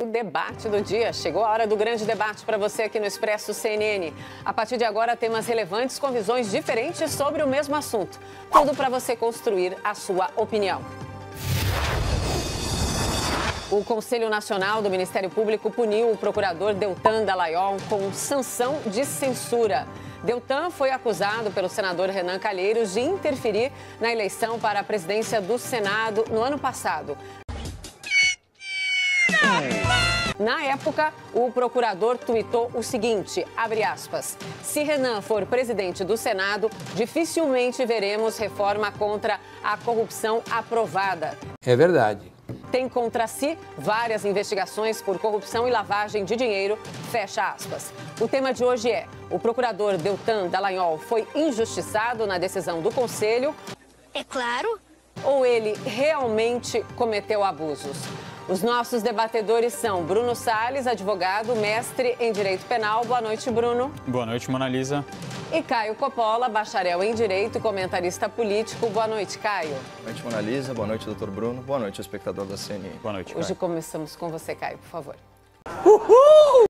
O debate do dia. Chegou a hora do grande debate para você aqui no Expresso CNN. A partir de agora, temas relevantes com visões diferentes sobre o mesmo assunto. Tudo para você construir a sua opinião. O Conselho Nacional do Ministério Público puniu o procurador Deltan Dallaiol com sanção de censura. Deltan foi acusado pelo senador Renan Calheiros de interferir na eleição para a presidência do Senado no ano passado. Na época, o procurador tuitou o seguinte, abre aspas, se Renan for presidente do Senado, dificilmente veremos reforma contra a corrupção aprovada. É verdade. Tem contra si várias investigações por corrupção e lavagem de dinheiro, fecha aspas. O tema de hoje é: o procurador Deltan Dallagnol foi injustiçado na decisão do conselho? É claro. Ou ele realmente cometeu abusos? Os nossos debatedores são Bruno Sales, advogado, mestre em Direito Penal. Boa noite, Bruno. Boa noite, Monalisa. E Caio Coppola, bacharel em Direito e comentarista político. Boa noite, Caio. Boa noite, Monalisa. Boa noite, doutor Bruno. Boa noite, espectador da CNN. Boa noite, Caio. Hoje começamos com você, Caio, por favor. Uhul!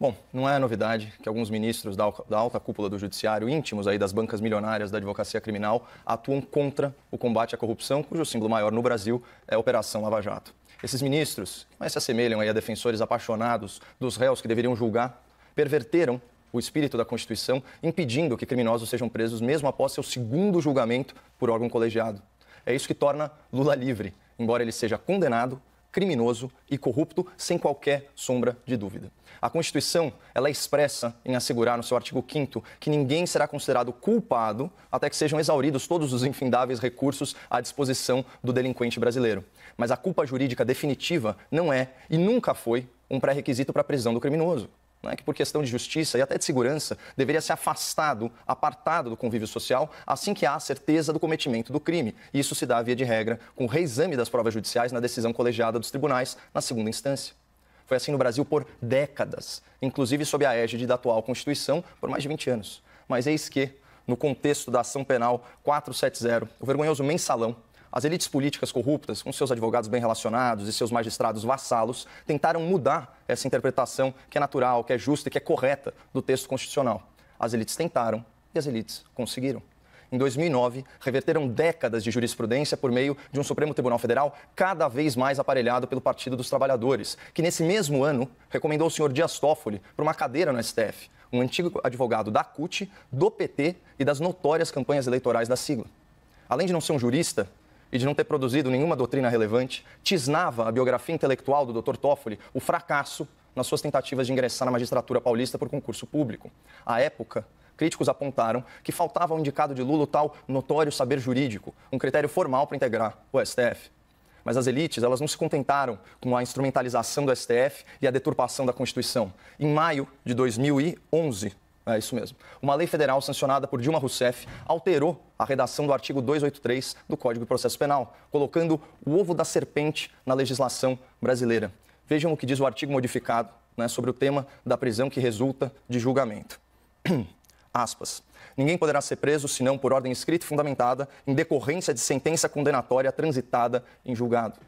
Bom, não é novidade que alguns ministros da alta cúpula do judiciário, íntimos aí das bancas milionárias da advocacia criminal, atuam contra o combate à corrupção, cujo símbolo maior no Brasil é a Operação Lava Jato. Esses ministros, que mais se assemelham a defensores apaixonados dos réus que deveriam julgar, perverteram o espírito da Constituição, impedindo que criminosos sejam presos mesmo após seu segundo julgamento por órgão colegiado. É isso que torna Lula livre, embora ele seja condenado criminoso e corrupto, sem qualquer sombra de dúvida. A Constituição, ela é expressa em assegurar no seu artigo 5 que ninguém será considerado culpado até que sejam exauridos todos os infindáveis recursos à disposição do delinquente brasileiro. Mas a culpa jurídica definitiva não é e nunca foi um pré-requisito para a prisão do criminoso. Né, que por questão de justiça e até de segurança deveria ser afastado, apartado do convívio social assim que há a certeza do cometimento do crime. Isso se dá, via de regra, com o reexame das provas judiciais na decisão colegiada dos tribunais na segunda instância. Foi assim no Brasil por décadas, inclusive sob a égide da atual Constituição, por mais de 20 anos. Mas eis que, no contexto da ação penal 470, o vergonhoso mensalão as elites políticas corruptas, com seus advogados bem relacionados e seus magistrados vassalos, tentaram mudar essa interpretação que é natural, que é justa e que é correta do texto constitucional. As elites tentaram e as elites conseguiram em 2009, reverteram décadas de jurisprudência por meio de um Supremo Tribunal Federal cada vez mais aparelhado pelo Partido dos Trabalhadores, que nesse mesmo ano recomendou o senhor Dias Toffoli para uma cadeira no STF, um antigo advogado da CUT, do PT e das notórias campanhas eleitorais da sigla. Além de não ser um jurista, e de não ter produzido nenhuma doutrina relevante, tisnava a biografia intelectual do Dr. Toffoli o fracasso nas suas tentativas de ingressar na magistratura paulista por concurso público. À época, críticos apontaram que faltava ao indicado de Lula o tal notório saber jurídico, um critério formal para integrar o STF. Mas as elites, elas não se contentaram com a instrumentalização do STF e a deturpação da Constituição. Em maio de 2011, é isso mesmo. Uma lei federal sancionada por Dilma Rousseff alterou a redação do artigo 283 do Código de Processo Penal, colocando o ovo da serpente na legislação brasileira. Vejam o que diz o artigo modificado né, sobre o tema da prisão que resulta de julgamento. Aspas. Ninguém poderá ser preso senão por ordem escrita e fundamentada em decorrência de sentença condenatória transitada em julgado.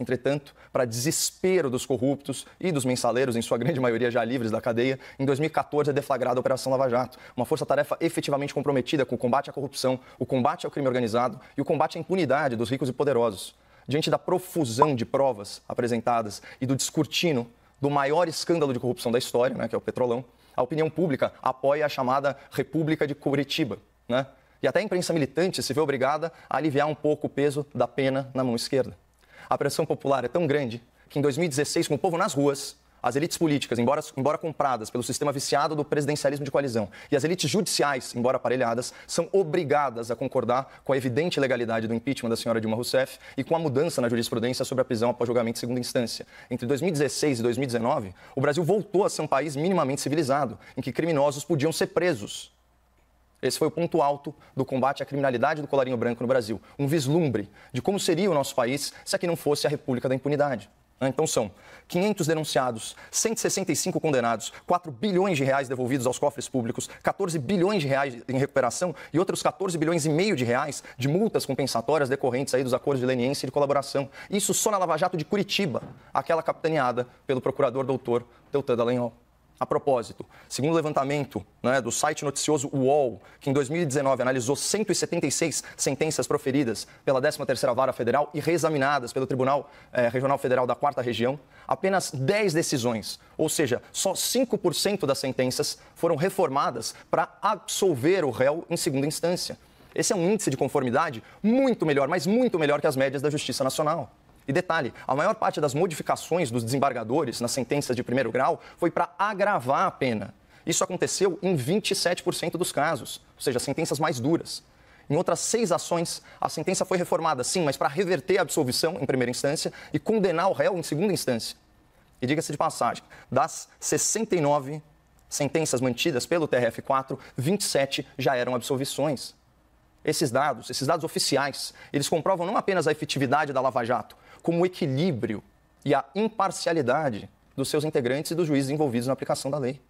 Entretanto, para desespero dos corruptos e dos mensaleiros, em sua grande maioria já livres da cadeia, em 2014 é deflagrada a Operação Lava Jato, uma força-tarefa efetivamente comprometida com o combate à corrupção, o combate ao crime organizado e o combate à impunidade dos ricos e poderosos. Diante da profusão de provas apresentadas e do descortino do maior escândalo de corrupção da história, né, que é o Petrolão, a opinião pública apoia a chamada República de Curitiba, né? E até a imprensa militante se vê obrigada a aliviar um pouco o peso da pena na mão esquerda a pressão popular é tão grande que em 2016, com o povo nas ruas, as elites políticas, embora, embora compradas pelo sistema viciado do presidencialismo de coalizão, e as elites judiciais, embora aparelhadas, são obrigadas a concordar com a evidente legalidade do impeachment da senhora Dilma Rousseff e com a mudança na jurisprudência sobre a prisão após julgamento de segunda instância. Entre 2016 e 2019, o Brasil voltou a ser um país minimamente civilizado, em que criminosos podiam ser presos esse foi o ponto alto do combate à criminalidade do colarinho branco no Brasil. Um vislumbre de como seria o nosso país se aqui não fosse a República da Impunidade. Ah, então são 500 denunciados, 165 condenados, 4 bilhões de reais devolvidos aos cofres públicos, 14 bilhões de reais em recuperação e outros 14 bilhões e meio de reais de multas compensatórias decorrentes aí dos acordos de leniência e de colaboração. Isso só na Lava Jato de Curitiba, aquela capitaneada pelo procurador doutor Deltan Dallagnol. A propósito, segundo o levantamento né, do site noticioso UOL, que em 2019 analisou 176 sentenças proferidas pela 13ª Vara Federal e reexaminadas pelo Tribunal eh, Regional Federal da 4 Região, apenas 10 decisões, ou seja, só 5% das sentenças foram reformadas para absolver o réu em segunda instância. Esse é um índice de conformidade muito melhor, mas muito melhor que as médias da Justiça Nacional. E detalhe, a maior parte das modificações dos desembargadores nas sentenças de primeiro grau foi para agravar a pena. Isso aconteceu em 27% dos casos, ou seja, sentenças mais duras. Em outras seis ações, a sentença foi reformada, sim, mas para reverter a absolvição em primeira instância e condenar o réu em segunda instância. E diga-se de passagem, das 69 sentenças mantidas pelo TRF4, 27 já eram absolvições. Esses dados, esses dados oficiais, eles comprovam não apenas a efetividade da Lava Jato, como o equilíbrio e a imparcialidade dos seus integrantes e dos juízes envolvidos na aplicação da lei.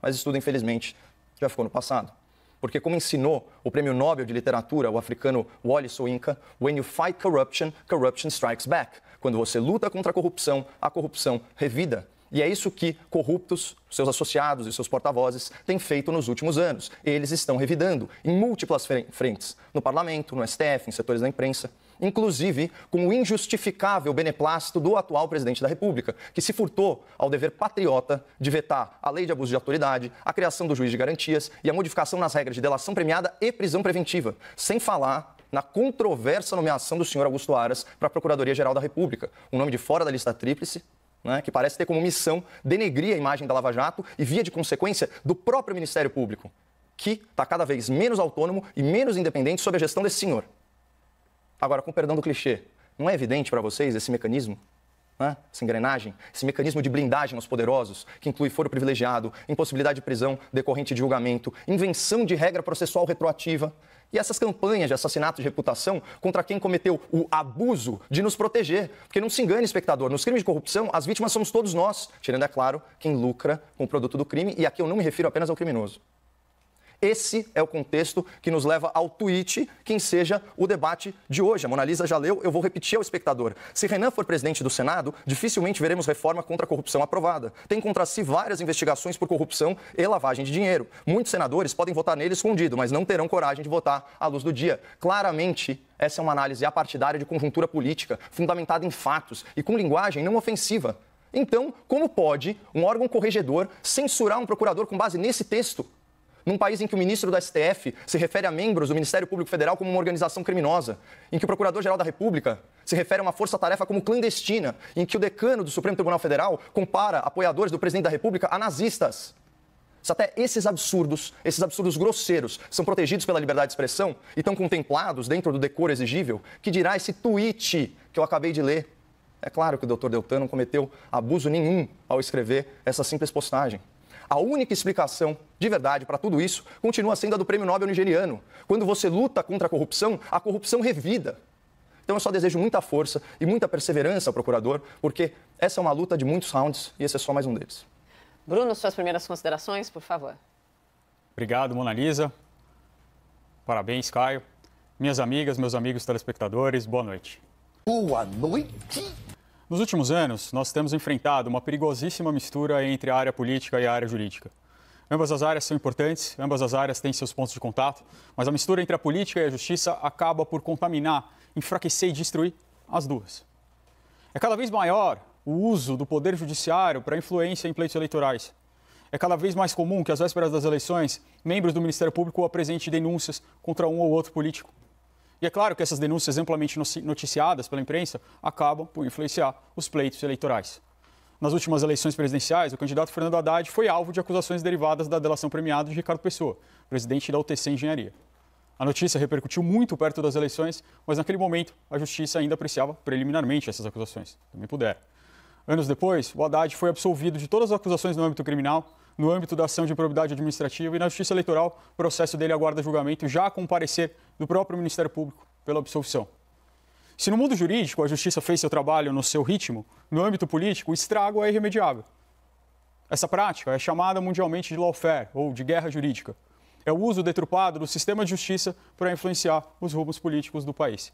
Mas isso tudo, infelizmente, já ficou no passado. Porque, como ensinou o prêmio Nobel de Literatura, o africano Wallace Soyinka, when you fight corruption, corruption strikes back. Quando você luta contra a corrupção, a corrupção revida. E é isso que corruptos, seus associados e seus porta-vozes têm feito nos últimos anos. Eles estão revidando em múltiplas frentes, no parlamento, no STF, em setores da imprensa inclusive com o injustificável beneplácito do atual presidente da República, que se furtou ao dever patriota de vetar a lei de abuso de autoridade, a criação do juiz de garantias e a modificação nas regras de delação premiada e prisão preventiva, sem falar na controversa nomeação do senhor Augusto Aras para a Procuradoria-Geral da República, um nome de fora da lista tríplice, né, que parece ter como missão denegrir a imagem da Lava Jato e, via de consequência, do próprio Ministério Público, que está cada vez menos autônomo e menos independente sob a gestão desse senhor. Agora, com perdão do clichê, não é evidente para vocês esse mecanismo? Né? Essa engrenagem, esse mecanismo de blindagem aos poderosos, que inclui foro privilegiado, impossibilidade de prisão decorrente de julgamento, invenção de regra processual retroativa, e essas campanhas de assassinato de reputação contra quem cometeu o abuso de nos proteger. Porque não se engane, espectador, nos crimes de corrupção, as vítimas somos todos nós, tirando, é claro, quem lucra com o produto do crime, e aqui eu não me refiro apenas ao criminoso. Esse é o contexto que nos leva ao tweet, que seja o debate de hoje. A Monalisa já leu, eu vou repetir ao espectador. Se Renan for presidente do Senado, dificilmente veremos reforma contra a corrupção aprovada. Tem contra si várias investigações por corrupção e lavagem de dinheiro. Muitos senadores podem votar nele escondido, mas não terão coragem de votar à luz do dia. Claramente, essa é uma análise apartidária de conjuntura política, fundamentada em fatos e com linguagem não ofensiva. Então, como pode um órgão corregedor censurar um procurador com base nesse texto? Num país em que o ministro do STF se refere a membros do Ministério Público Federal como uma organização criminosa, em que o Procurador-Geral da República se refere a uma força-tarefa como clandestina, em que o decano do Supremo Tribunal Federal compara apoiadores do presidente da República a nazistas. Se até esses absurdos, esses absurdos grosseiros, são protegidos pela liberdade de expressão e estão contemplados dentro do decoro exigível, que dirá esse tweet que eu acabei de ler? É claro que o doutor Deltan não cometeu abuso nenhum ao escrever essa simples postagem. A única explicação de verdade para tudo isso continua sendo a do prêmio Nobel nigeriano. Quando você luta contra a corrupção, a corrupção revida. Então eu só desejo muita força e muita perseverança ao procurador, porque essa é uma luta de muitos rounds e esse é só mais um deles. Bruno, suas primeiras considerações, por favor. Obrigado, Mona Lisa. Parabéns, Caio. Minhas amigas, meus amigos telespectadores, boa noite. Boa noite. Nos últimos anos, nós temos enfrentado uma perigosíssima mistura entre a área política e a área jurídica. Ambas as áreas são importantes, ambas as áreas têm seus pontos de contato, mas a mistura entre a política e a justiça acaba por contaminar, enfraquecer e destruir as duas. É cada vez maior o uso do poder judiciário para influência em pleitos eleitorais. É cada vez mais comum que, às vésperas das eleições, membros do Ministério Público apresentem denúncias contra um ou outro político. E é claro que essas denúncias amplamente noticiadas pela imprensa acabam por influenciar os pleitos eleitorais. Nas últimas eleições presidenciais, o candidato Fernando Haddad foi alvo de acusações derivadas da delação premiada de Ricardo Pessoa, presidente da UTC Engenharia. A notícia repercutiu muito perto das eleições, mas naquele momento a justiça ainda apreciava preliminarmente essas acusações. Também puderam. Anos depois, o Haddad foi absolvido de todas as acusações no âmbito criminal no âmbito da ação de improbidade administrativa e na Justiça Eleitoral, o processo dele aguarda julgamento já com parecer do próprio Ministério Público pela absolvição. Se no mundo jurídico a justiça fez seu trabalho no seu ritmo, no âmbito político o estrago é irremediável. Essa prática é chamada mundialmente de lawfare, ou de guerra jurídica. É o uso deturpado do sistema de justiça para influenciar os rumos políticos do país.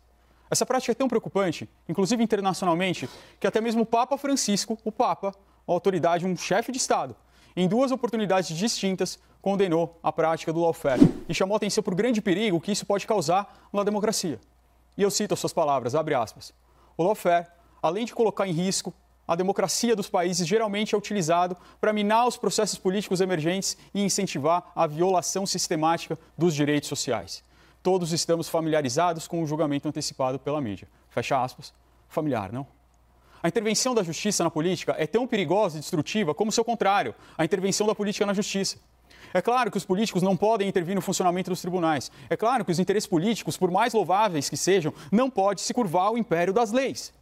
Essa prática é tão preocupante, inclusive internacionalmente, que até mesmo o Papa Francisco, o Papa, uma autoridade, um chefe de Estado, em duas oportunidades distintas, condenou a prática do lawfare e chamou atenção para o grande perigo que isso pode causar na democracia. E eu cito as suas palavras, abre aspas. O lawfare, além de colocar em risco a democracia dos países geralmente é utilizado para minar os processos políticos emergentes e incentivar a violação sistemática dos direitos sociais. Todos estamos familiarizados com o julgamento antecipado pela mídia. Fecha aspas. Familiar, não? A intervenção da justiça na política é tão perigosa e destrutiva como seu contrário, a intervenção da política na justiça. É claro que os políticos não podem intervir no funcionamento dos tribunais. É claro que os interesses políticos, por mais louváveis que sejam, não podem se curvar ao império das leis.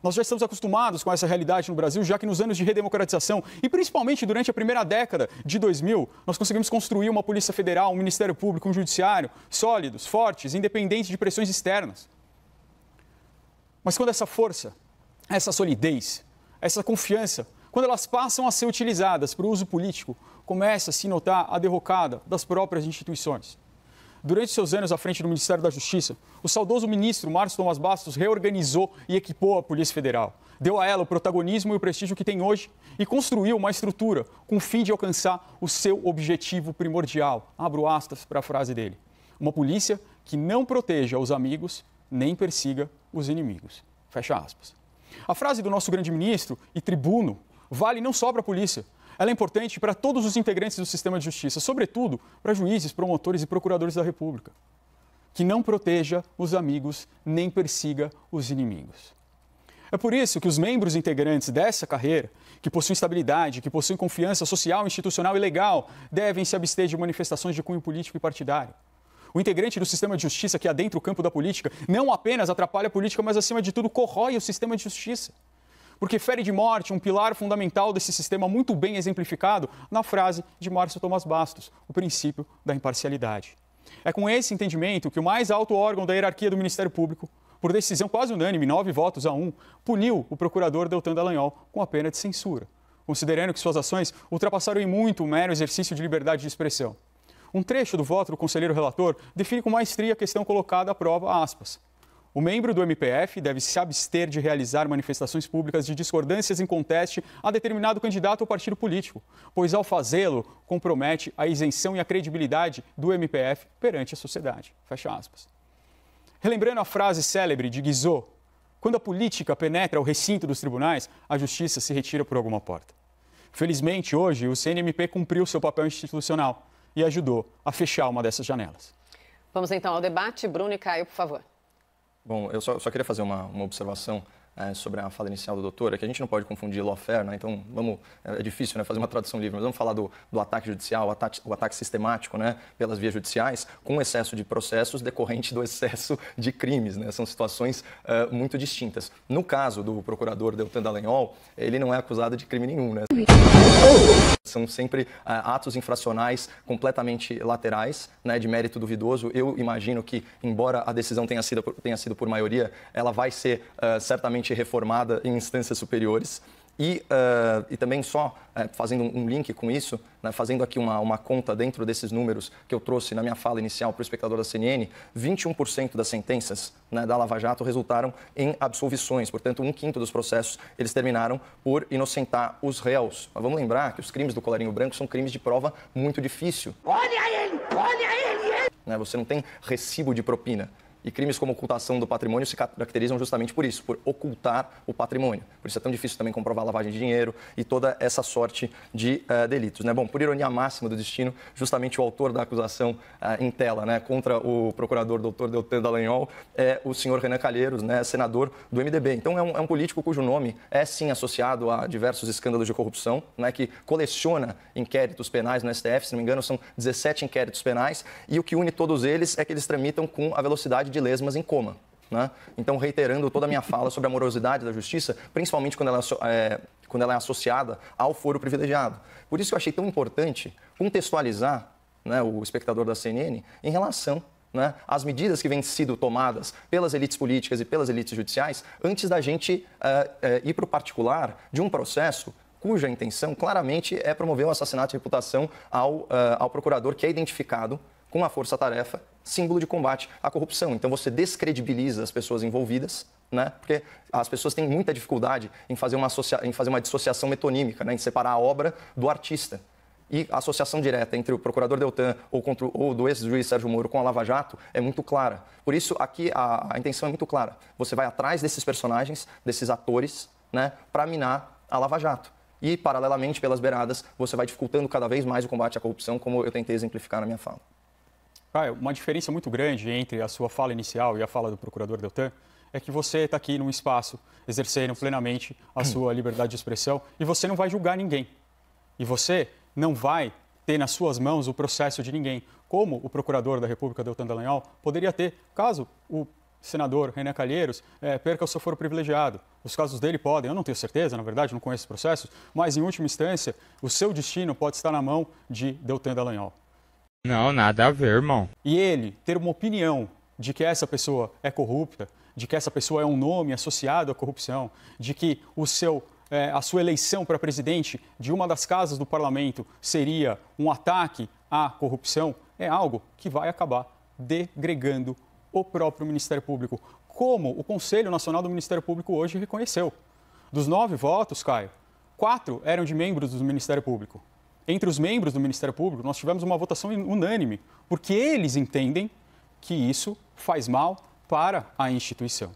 Nós já estamos acostumados com essa realidade no Brasil, já que nos anos de redemocratização e principalmente durante a primeira década de 2000, nós conseguimos construir uma Polícia Federal, um Ministério Público, um Judiciário sólidos, fortes, independentes de pressões externas. Mas quando essa força essa solidez, essa confiança, quando elas passam a ser utilizadas para o uso político, começa a se notar a derrocada das próprias instituições. Durante seus anos à frente do Ministério da Justiça, o saudoso ministro Márcio Tomás Bastos reorganizou e equipou a Polícia Federal. Deu a ela o protagonismo e o prestígio que tem hoje e construiu uma estrutura com o fim de alcançar o seu objetivo primordial. Abro aspas para a frase dele. Uma polícia que não proteja os amigos nem persiga os inimigos. Fecha aspas. A frase do nosso grande ministro e tribuno vale não só para a polícia, ela é importante para todos os integrantes do sistema de justiça, sobretudo para juízes, promotores e procuradores da República. Que não proteja os amigos nem persiga os inimigos. É por isso que os membros integrantes dessa carreira, que possuem estabilidade, que possuem confiança social, institucional e legal, devem se abster de manifestações de cunho político e partidário. O integrante do sistema de justiça que adentra o campo da política não apenas atrapalha a política, mas, acima de tudo, corrói o sistema de justiça. Porque fere de morte um pilar fundamental desse sistema, muito bem exemplificado na frase de Márcio Tomás Bastos: o princípio da imparcialidade. É com esse entendimento que o mais alto órgão da hierarquia do Ministério Público, por decisão quase unânime, nove votos a um, puniu o procurador Deltan Dallagnol com a pena de censura, considerando que suas ações ultrapassaram em muito o mero exercício de liberdade de expressão. Um trecho do voto do conselheiro relator define com maestria a questão colocada à prova, aspas. O membro do MPF deve se abster de realizar manifestações públicas de discordâncias em conteste a determinado candidato ou partido político, pois ao fazê-lo compromete a isenção e a credibilidade do MPF perante a sociedade. Fecha aspas. Relembrando a frase célebre de Guizot, quando a política penetra o recinto dos tribunais, a justiça se retira por alguma porta. Felizmente, hoje, o CNMP cumpriu seu papel institucional e ajudou a fechar uma dessas janelas. Vamos então ao debate. Bruno e Caio, por favor. Bom, eu só, só queria fazer uma, uma observação é, sobre a fala inicial do doutor, é que a gente não pode confundir lawfare, né? então vamos, é, é difícil né, fazer uma tradução livre, mas vamos falar do, do ataque judicial, o ataque, o ataque sistemático né, pelas vias judiciais, com excesso de processos decorrente do excesso de crimes. Né? São situações é, muito distintas. No caso do procurador Deltan Dallagnol, ele não é acusado de crime nenhum. Né? São sempre é, atos infracionais completamente laterais, né, de mérito duvidoso. Eu imagino que, embora a decisão tenha sido, tenha sido por maioria, ela vai ser certamente reformada em instâncias superiores. E, uh, e também só uh, fazendo um link com isso, né, fazendo aqui uma, uma conta dentro desses números que eu trouxe na minha fala inicial para o espectador da CNN, 21% das sentenças né, da Lava Jato resultaram em absolvições. Portanto, um quinto dos processos eles terminaram por inocentar os réus. Mas vamos lembrar que os crimes do colarinho branco são crimes de prova muito difícil. Olha ele! Olha ele! Né, você não tem recibo de propina. E crimes como ocultação do patrimônio se caracterizam justamente por isso, por ocultar o patrimônio. Por isso é tão difícil também comprovar lavagem de dinheiro e toda essa sorte de uh, delitos. Né? Bom, por ironia máxima do destino, justamente o autor da acusação uh, em tela né, contra o procurador doutor Deltan Dallagnol é o senhor Renan Calheiros, né, senador do MDB. Então é um, é um político cujo nome é sim associado a diversos escândalos de corrupção, né, que coleciona inquéritos penais no STF, se não me engano são 17 inquéritos penais, e o que une todos eles é que eles tramitam com a velocidade de de lesmas em coma. Né? Então, reiterando toda a minha fala sobre a morosidade da justiça, principalmente quando ela, é, quando ela é associada ao foro privilegiado. Por isso que eu achei tão importante contextualizar né, o espectador da CNN em relação né, às medidas que vêm sendo tomadas pelas elites políticas e pelas elites judiciais antes da gente é, é, ir para o particular de um processo cuja intenção claramente é promover o assassinato de reputação ao, uh, ao procurador que é identificado com a força-tarefa símbolo de combate à corrupção. Então você descredibiliza as pessoas envolvidas, né? Porque as pessoas têm muita dificuldade em fazer uma, associa... em fazer uma dissociação metonímica, né? em separar a obra do artista. E a associação direta entre o procurador Deltan ou, contra, ou do ex-juiz Sérgio Moro com a Lava Jato é muito clara. Por isso, aqui a, a intenção é muito clara. Você vai atrás desses personagens, desses atores, né, para minar a Lava Jato. E, paralelamente, pelas beiradas, você vai dificultando cada vez mais o combate à corrupção, como eu tentei exemplificar na minha fala. Caio, uma diferença muito grande entre a sua fala inicial e a fala do procurador Deltan é que você está aqui num espaço exercendo plenamente a hum. sua liberdade de expressão e você não vai julgar ninguém. E você não vai ter nas suas mãos o processo de ninguém, como o procurador da República, Deltan Dallagnol, poderia ter, caso o senador Renan Calheiros é, perca o seu foro privilegiado. Os casos dele podem, eu não tenho certeza, na verdade, não conheço os processos, mas em última instância, o seu destino pode estar na mão de Deltan Dallagnol. Não, nada a ver, irmão. E ele ter uma opinião de que essa pessoa é corrupta, de que essa pessoa é um nome associado à corrupção, de que o seu é, a sua eleição para presidente de uma das casas do parlamento seria um ataque à corrupção, é algo que vai acabar degregando o próprio Ministério Público, como o Conselho Nacional do Ministério Público hoje reconheceu. Dos nove votos, Caio, quatro eram de membros do Ministério Público entre os membros do Ministério Público, nós tivemos uma votação unânime, porque eles entendem que isso faz mal para a instituição.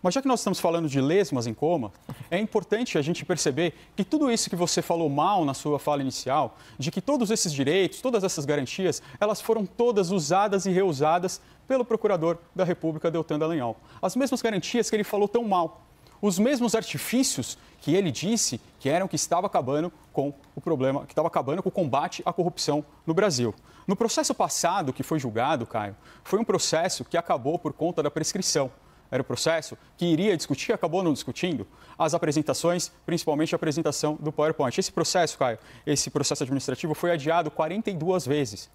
Mas já que nós estamos falando de lesmas em coma, é importante a gente perceber que tudo isso que você falou mal na sua fala inicial, de que todos esses direitos, todas essas garantias, elas foram todas usadas e reusadas pelo procurador da República, Deltan Dallagnol. As mesmas garantias que ele falou tão mal, os mesmos artifícios que ele disse que eram que estava acabando com o problema, que estava acabando com o combate à corrupção no Brasil. No processo passado que foi julgado, Caio, foi um processo que acabou por conta da prescrição era o processo que iria discutir, acabou não discutindo, as apresentações, principalmente a apresentação do PowerPoint. Esse processo, Caio, esse processo administrativo foi adiado 42 vezes.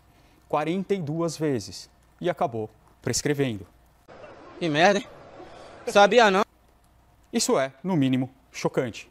42 vezes. E acabou prescrevendo. Que merda, hein? Sabia não? Isso é, no mínimo, chocante.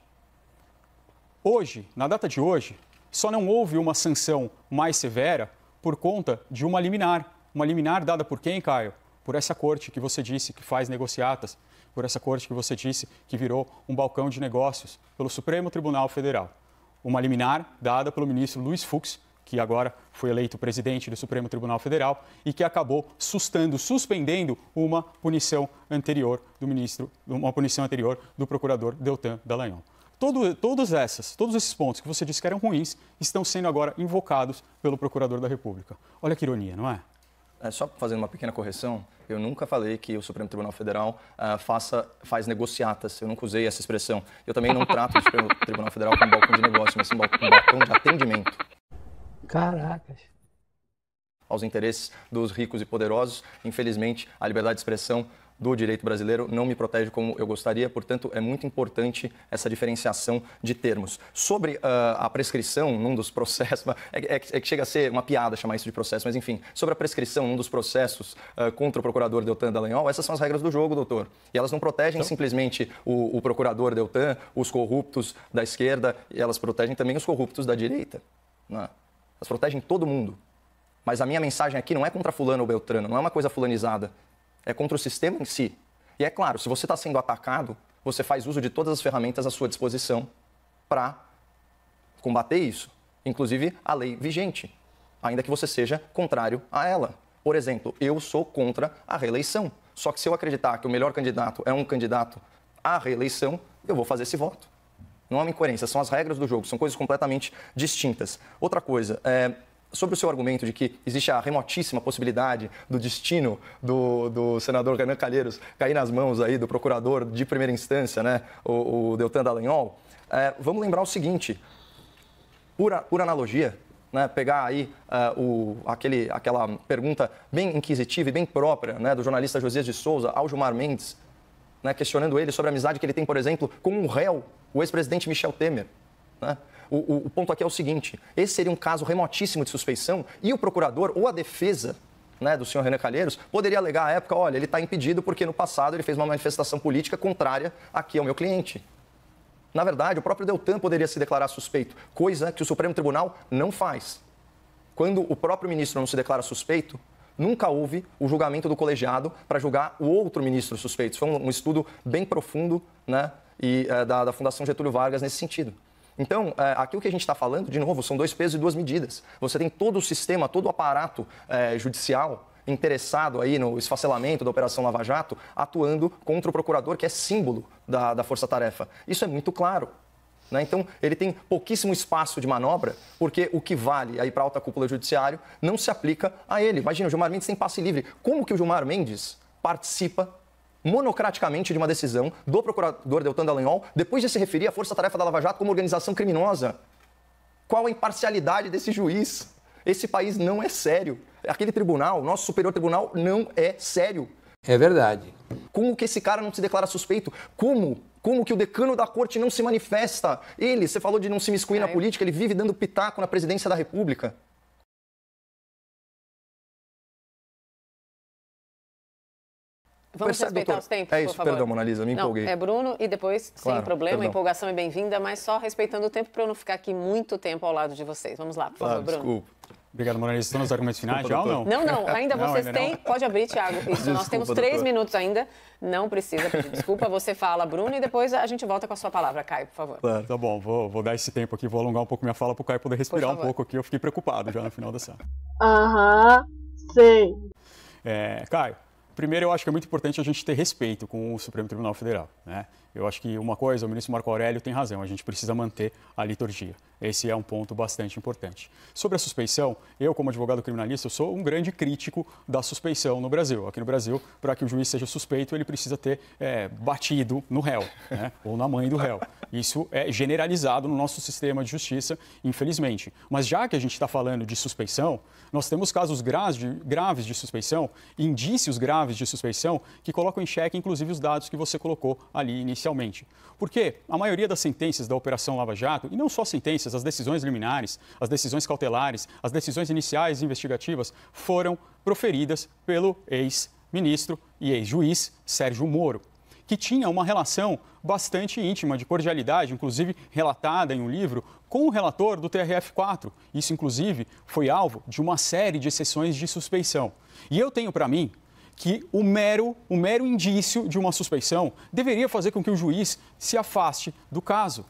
Hoje, na data de hoje, só não houve uma sanção mais severa por conta de uma liminar. Uma liminar dada por quem, Caio? Por essa corte que você disse que faz negociatas, por essa corte que você disse que virou um balcão de negócios, pelo Supremo Tribunal Federal. Uma liminar dada pelo ministro Luiz Fux que agora foi eleito presidente do Supremo Tribunal Federal e que acabou sustando, suspendendo uma punição anterior do ministro, uma punição anterior do procurador Deltan Dallagnol. Todo, todas essas, todos esses pontos que você disse que eram ruins estão sendo agora invocados pelo procurador da República. Olha que ironia, não é? É, só fazendo uma pequena correção, eu nunca falei que o Supremo Tribunal Federal uh, faça, faz negociatas. Eu nunca usei essa expressão. Eu também não trato o Supremo Tribunal Federal como um balcão de negócio, mas sim um balcão de atendimento. Caracas. Aos interesses dos ricos e poderosos, infelizmente, a liberdade de expressão do direito brasileiro não me protege como eu gostaria, portanto, é muito importante essa diferenciação de termos. Sobre uh, a prescrição, num dos processos, é, é, é, que chega a ser uma piada chamar isso de processo, mas enfim, sobre a prescrição, num dos processos uh, contra o procurador Deltan Dallagnol, essas são as regras do jogo, doutor. E elas não protegem então... simplesmente o, o procurador Deltan, os corruptos da esquerda, elas protegem também os corruptos da direita. Não é? elas protegem todo mundo. Mas a minha mensagem aqui não é contra fulano ou beltrano, não é uma coisa fulanizada. É contra o sistema em si. E é claro, se você está sendo atacado, você faz uso de todas as ferramentas à sua disposição para combater isso, inclusive a lei vigente, ainda que você seja contrário a ela. Por exemplo, eu sou contra a reeleição. Só que se eu acreditar que o melhor candidato é um candidato à reeleição, eu vou fazer esse voto. Não é uma incoerência, são as regras do jogo, são coisas completamente distintas. Outra coisa, é, sobre o seu argumento de que existe a remotíssima possibilidade do destino do, do senador Renan Calheiros cair nas mãos aí do procurador de primeira instância, né, o, o Deltan Dallagnol, é, vamos lembrar o seguinte, por, por analogia, né, pegar aí uh, o, aquele, aquela pergunta bem inquisitiva e bem própria né, do jornalista José de Souza ao Gilmar Mendes né, questionando ele sobre a amizade que ele tem, por exemplo, com um réu, o ex-presidente Michel Temer. Né? O, o, o ponto aqui é o seguinte: esse seria um caso remotíssimo de suspeição e o procurador ou a defesa né, do senhor Renan Calheiros, poderia alegar à época, olha, ele está impedido porque no passado ele fez uma manifestação política contrária aqui ao meu cliente. Na verdade, o próprio Deltan poderia se declarar suspeito, coisa que o Supremo Tribunal não faz. Quando o próprio ministro não se declara suspeito, nunca houve o julgamento do colegiado para julgar o outro ministro suspeito. Foi um, um estudo bem profundo né, e, é, da, da Fundação Getúlio Vargas nesse sentido. Então, é, aqui o que a gente está falando, de novo, são dois pesos e duas medidas. Você tem todo o sistema, todo o aparato é, judicial interessado aí no esfacelamento da Operação Lava Jato, atuando contra o procurador, que é símbolo da, da Força Tarefa. Isso é muito claro. Né? Então, ele tem pouquíssimo espaço de manobra, porque o que vale aí para a alta cúpula judiciário não se aplica a ele. Imagina, o Gilmar Mendes tem passe livre. Como que o Gilmar Mendes participa monocraticamente de uma decisão do procurador Deltan Dallagnol, depois de se referir à Força Tarefa da Lava Jato como organização criminosa? Qual a imparcialidade desse juiz? Esse país não é sério. Aquele tribunal, nosso superior tribunal, não é sério. É verdade. Como que esse cara não se declara suspeito? Como como que o decano da corte não se manifesta? Ele, você falou de não se miscuir na é. política, ele vive dando pitaco na presidência da República. Vamos Percebe, respeitar doutor? os tempos, é isso, por favor. Perdão, Mona Lisa, me não, empolguei. é Bruno e depois, claro, sem problema, perdão. empolgação é bem-vinda, mas só respeitando o tempo para eu não ficar aqui muito tempo ao lado de vocês. Vamos lá, por claro, favor, Bruno. Desculpa. Obrigado, Mona Estão nos argumentos finais já ou não? Não, não. Ainda não, vocês ainda têm. Não. Pode abrir, Tiago. Nós temos três doutor. minutos ainda. Não precisa pedir desculpa. Você fala, Bruno, e depois a gente volta com a sua palavra, Caio, por favor. Claro, tá bom. Vou, vou dar esse tempo aqui, vou alongar um pouco minha fala para o Caio poder respirar um pouco aqui. Eu fiquei preocupado já no final da sala. Aham, sim. É, Caio, Primeiro, eu acho que é muito importante a gente ter respeito com o Supremo Tribunal Federal. Né? Eu acho que uma coisa, o ministro Marco Aurélio tem razão, a gente precisa manter a liturgia. Esse é um ponto bastante importante. Sobre a suspeição, eu, como advogado criminalista, sou um grande crítico da suspeição no Brasil. Aqui no Brasil, para que o juiz seja suspeito, ele precisa ter é, batido no réu né? ou na mãe do réu. Isso é generalizado no nosso sistema de justiça, infelizmente. Mas já que a gente está falando de suspeição, nós temos casos graves de, graves de suspeição, indícios graves graves de suspeição que colocam em xeque, inclusive, os dados que você colocou ali inicialmente. Porque a maioria das sentenças da Operação Lava Jato, e não só sentenças, as decisões liminares, as decisões cautelares, as decisões iniciais investigativas, foram proferidas pelo ex-ministro e ex-juiz Sérgio Moro que tinha uma relação bastante íntima, de cordialidade, inclusive relatada em um livro, com o relator do TRF-4. Isso, inclusive, foi alvo de uma série de sessões de suspeição. E eu tenho para mim que o mero, o mero indício de uma suspeição deveria fazer com que o juiz se afaste do caso.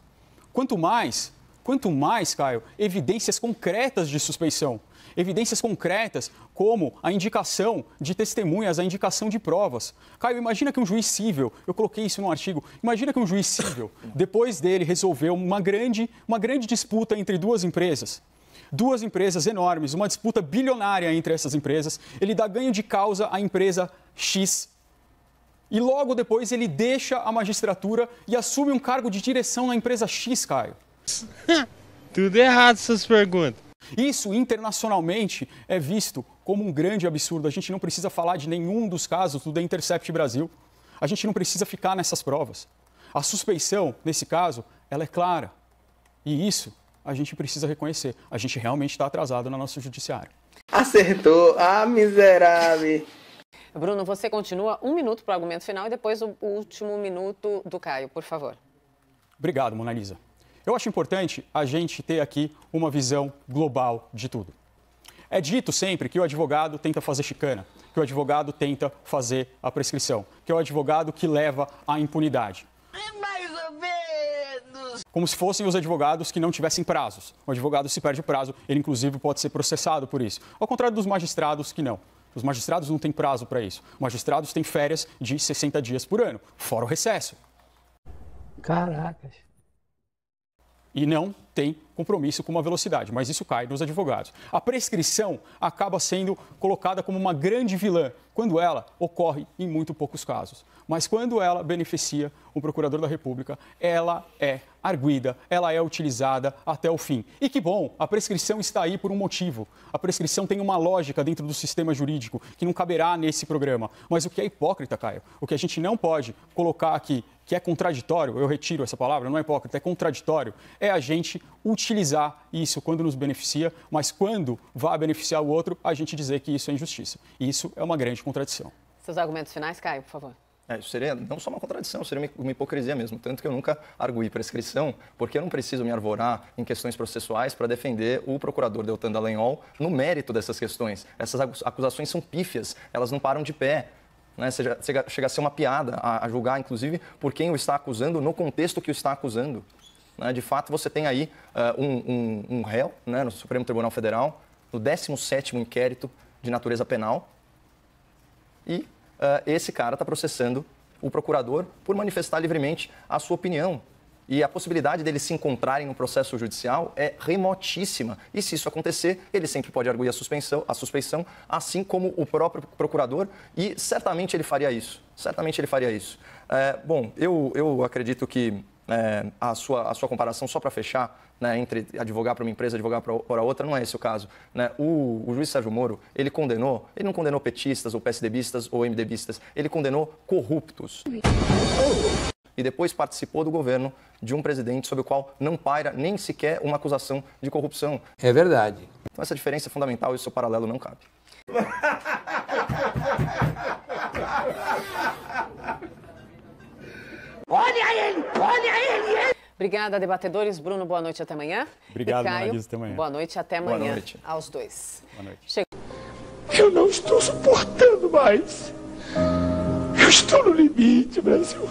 Quanto mais, quanto mais, Caio, evidências concretas de suspeição. Evidências concretas, como a indicação de testemunhas, a indicação de provas. Caio, imagina que um juiz civil, eu coloquei isso no artigo, imagina que um juiz civil, depois dele resolveu uma grande, uma grande disputa entre duas empresas duas empresas enormes, uma disputa bilionária entre essas empresas. Ele dá ganho de causa à empresa X e logo depois ele deixa a magistratura e assume um cargo de direção na empresa X, Caio. Tudo errado essas perguntas. Isso internacionalmente é visto como um grande absurdo. A gente não precisa falar de nenhum dos casos do The Intercept Brasil. A gente não precisa ficar nessas provas. A suspeição, nesse caso, ela é clara. E isso a gente precisa reconhecer. A gente realmente está atrasado no nosso judiciário. Acertou! Ah, miserável! Bruno, você continua um minuto para o argumento final e depois o último minuto do Caio, por favor. Obrigado, Mona Lisa. Eu acho importante a gente ter aqui uma visão global de tudo. É dito sempre que o advogado tenta fazer chicana, que o advogado tenta fazer a prescrição, que é o advogado que leva à impunidade como se fossem os advogados que não tivessem prazos. O advogado, se perde o prazo, ele inclusive pode ser processado por isso. Ao contrário dos magistrados que não. Os magistrados não têm prazo para isso. Os magistrados têm férias de 60 dias por ano, fora o recesso. Caracas e não tem compromisso com uma velocidade, mas isso cai nos advogados. A prescrição acaba sendo colocada como uma grande vilã quando ela ocorre em muito poucos casos, mas quando ela beneficia o procurador da República, ela é arguida, ela é utilizada até o fim. E que bom, a prescrição está aí por um motivo. A prescrição tem uma lógica dentro do sistema jurídico que não caberá nesse programa. Mas o que é hipócrita, Caio, o que a gente não pode colocar aqui que é contraditório, eu retiro essa palavra, não é hipócrita, é contraditório, é a gente utilizar isso quando nos beneficia, mas quando vai beneficiar o outro, a gente dizer que isso é injustiça. E isso é uma grande contradição. Seus argumentos finais, Caio, por favor. É, isso seria não só uma contradição, seria uma hipocrisia mesmo. Tanto que eu nunca arguí prescrição, porque eu não preciso me arvorar em questões processuais para defender o procurador Deltan Dallagnol no mérito dessas questões. Essas acusações são pífias, elas não param de pé. Né? Chega, chega, chega a ser uma piada a, a, julgar, inclusive, por quem o está acusando no contexto que o está acusando. Né? De fato, você tem aí uh, um, um, um, réu né? no Supremo Tribunal Federal, no 17 inquérito de natureza penal, e uh, esse cara está processando o procurador por manifestar livremente a sua opinião e a possibilidade deles se encontrarem no processo judicial é remotíssima. E se isso acontecer, ele sempre pode arguir a suspensão, a suspeição, assim como o próprio procurador, e certamente ele faria isso. Certamente ele faria isso. É, bom, eu, eu acredito que é, a, sua, a sua comparação, só para fechar, né, entre advogar para uma empresa, advogar para outra, não é esse o caso. Né? O, o, juiz Sérgio Moro, ele condenou, ele não condenou petistas ou PSDBistas ou MDBistas, ele condenou corruptos e depois participou do governo de um presidente sobre o qual não paira nem sequer uma acusação de corrupção. É verdade. Então essa diferença é fundamental e seu paralelo não cabe. olha ele, olha ele, ele! Obrigada, debatedores. Bruno, boa noite até amanhã. Obrigado, e até amanhã. Boa noite até amanhã boa noite. aos dois. Boa noite. Chega... Eu não estou suportando mais. Eu estou no limite, Brasil.